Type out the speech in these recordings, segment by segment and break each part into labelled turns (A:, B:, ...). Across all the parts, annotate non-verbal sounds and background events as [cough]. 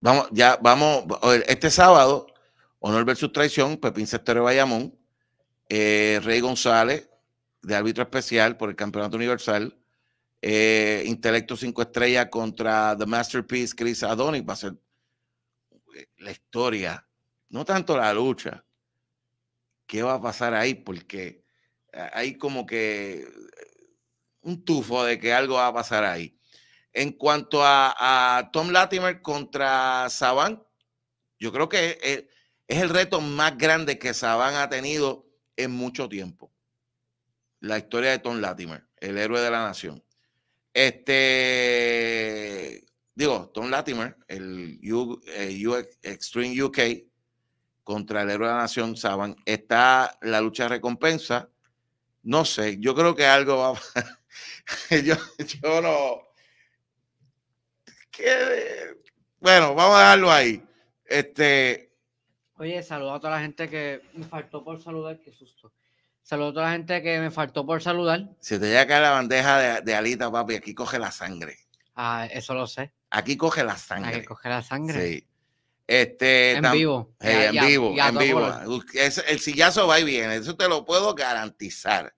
A: Vamos, ya vamos, este sábado, Honor versus Traición, Pepín Sestero Bayamón, eh, Rey González, de árbitro especial por el Campeonato Universal, eh, Intelecto 5 Estrellas contra The Masterpiece Chris Adonis, va a ser eh, la historia, no tanto la lucha, qué va a pasar ahí, porque hay como que un tufo de que algo va a pasar ahí. En cuanto a, Tom Latimer contra Saban, yo creo que eh, es, el reto más grande que Saban ha tenido en mucho tiempo. La historia de Tom Latimer, el héroe de la nación. Este, digo, Tom Latimer, el, eh, Extreme UK contra el héroe de la nación Saban, está la lucha de recompensa. No sé, yo creo que algo va. [laughs] yo, yo no bueno, vamos a dejarlo ahí. Este. Oye, saludo a toda la gente que me faltó por saludar, qué susto. Saludo a toda la gente que me faltó por saludar. Si te llega a la bandeja de, alita, papi, aquí coge la sangre. Ah, eso lo sé. Aquí coge la sangre. Aquí coge la sangre. Sí. Este, en vivo. en vivo, en vivo. el sillazo va y viene, eso te lo puedo garantizar.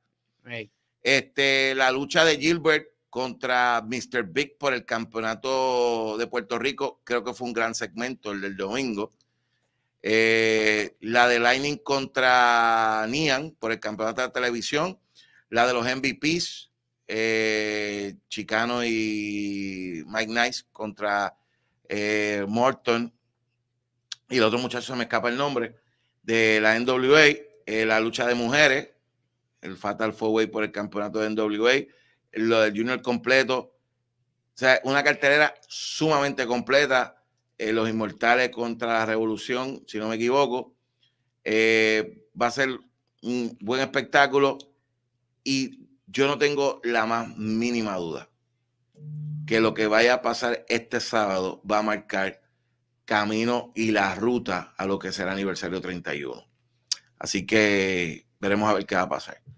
A: Este, la lucha de Gilbert contra Mr. Big por el campeonato de Puerto Rico, creo que fue un gran segmento el del domingo. Eh, la de Lightning contra Nian por el campeonato de televisión, la de los MVPs, eh, Chicano y Mike Nice contra eh, Morton y el otro muchacho se me escapa el nombre, de la NWA, la lucha de mujeres, el Fatal Four Way por el campeonato de NWA, lo del Junior completo, o sea, una cartelera sumamente completa. Eh, los Inmortales contra la Revolución, si no me equivoco. Eh, va a ser un buen espectáculo y yo no tengo la más mínima duda que lo que vaya a pasar este sábado va a marcar camino y la ruta a lo que será el aniversario 31. Así que veremos a ver qué va a pasar.